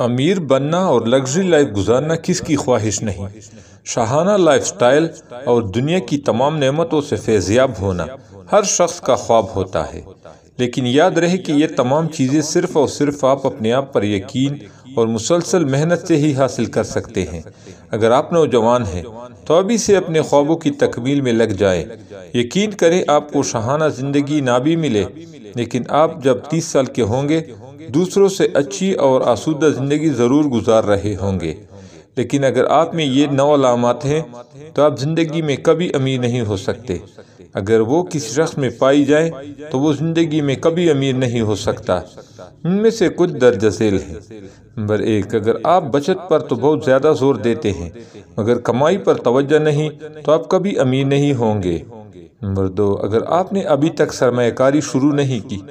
अमीर बनना और लग्जरी लाइफ गुजारना किसकी ख्वाहिश नहीं शाहाना लाइफस्टाइल और दुनिया की तमाम नेमतों से फैजियाब होना हर शख्स का ख्वाब होता है लेकिन याद रहे कि ये तमाम चीज़ें सिर्फ और सिर्फ आप अपने आप पर यकीन और मुसलसल मेहनत से ही हासिल कर सकते हैं अगर आप नौजवान हैं तो अभी से अपने ख्वाबों की तकमील में लग जाएं। यकीन करें आपको शाहाना ज़िंदगी ना भी मिले लेकिन आप जब 30 साल के होंगे दूसरों से अच्छी और आसूदा ज़िंदगी ज़रूर गुजार रहे होंगे लेकिन अगर आप में ये नौ अलामत हैं तो आप ज़िंदगी में कभी अमीर नहीं हो सकते अगर वो किसी शख्स में पाई जाए तो वो ज़िंदगी में कभी अमीर नहीं हो सकता इनमें से कुछ दर्ज झेल है नंबर एक अगर आप बचत पर तो बहुत ज़्यादा जोर देते हैं मगर कमाई पर तवज्जो नहीं तो आप कभी अमीर नहीं होंगे नंबर दो अगर आपने अभी तक सरमाकारी शुरू नहीं की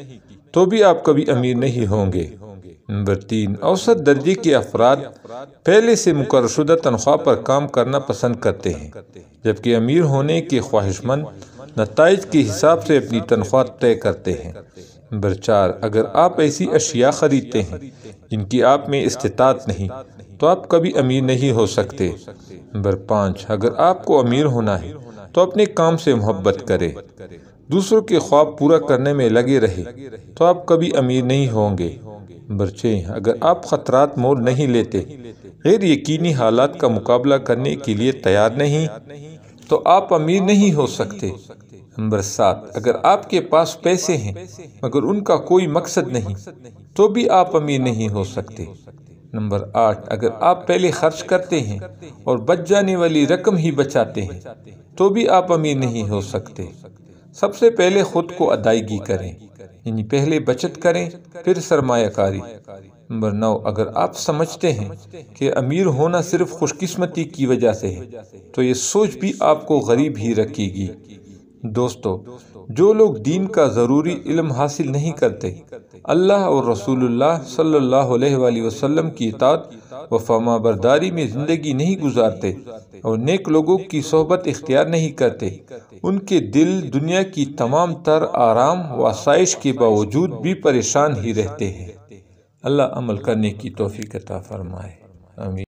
तो भी आप कभी अमीर नहीं होंगे नंबर तीन औसत दर्जे के अफराद पहले से मुकरशुदा तनख्वाह पर काम करना पसंद करते हैं जबकि अमीर होने के ख्वाहिशमंद नतज के हिसाब से अपनी तनख्वाह तय करते हैं नंबर चार अगर आप ऐसी अशिया ख़रीदते हैं जिनकी आप में इस्तात नहीं तो आप कभी अमीर नहीं हो सकते नंबर पाँच अगर आपको अमीर होना है तो अपने काम से मोहब्बत करें दूसरों के ख्वाब पूरा करने में लगे रहे तो आप कभी अमीर नहीं होंगे बच्चे अगर आप खतरात मोल नहीं लेते गैर यकीनी हालात का मुकाबला करने के लिए तैयार नहीं तो आप अमीर नहीं हो सकते नंबर सात अगर आपके पास पैसे हैं मगर उनका कोई मकसद नहीं तो भी आप अमीर नहीं हो सकते नंबर आठ अगर आप पहले खर्च करते हैं और बच जाने वाली रकम ही बचाते हैं तो भी आप अमीर नहीं हो सकते सबसे पहले खुद को अदायगी करें यानी पहले बचत करें फिर सरमाकारी नंबर नौ अगर आप समझते हैं कि अमीर होना सिर्फ खुशकिस्मती की वजह से है तो ये सोच भी आपको गरीब ही रखेगी दोस्तों जो लोग दीन का ज़रूरी इल्म हासिल नहीं करते अल्लाह और रसूलुल्लाह सल्लल्लाहु अलैहि वसल्लम की इतात व फमा बरदारी में ज़िंदगी नहीं गुजारते और नेक लोगों की सोहबत इख्तियार नहीं करते उनके दिल दुनिया की तमाम तर आराम व आसाइश के बावजूद भी परेशान ही रहते हैं अल्लाह अमल करने की तोहफ़ी अता फ़रमाए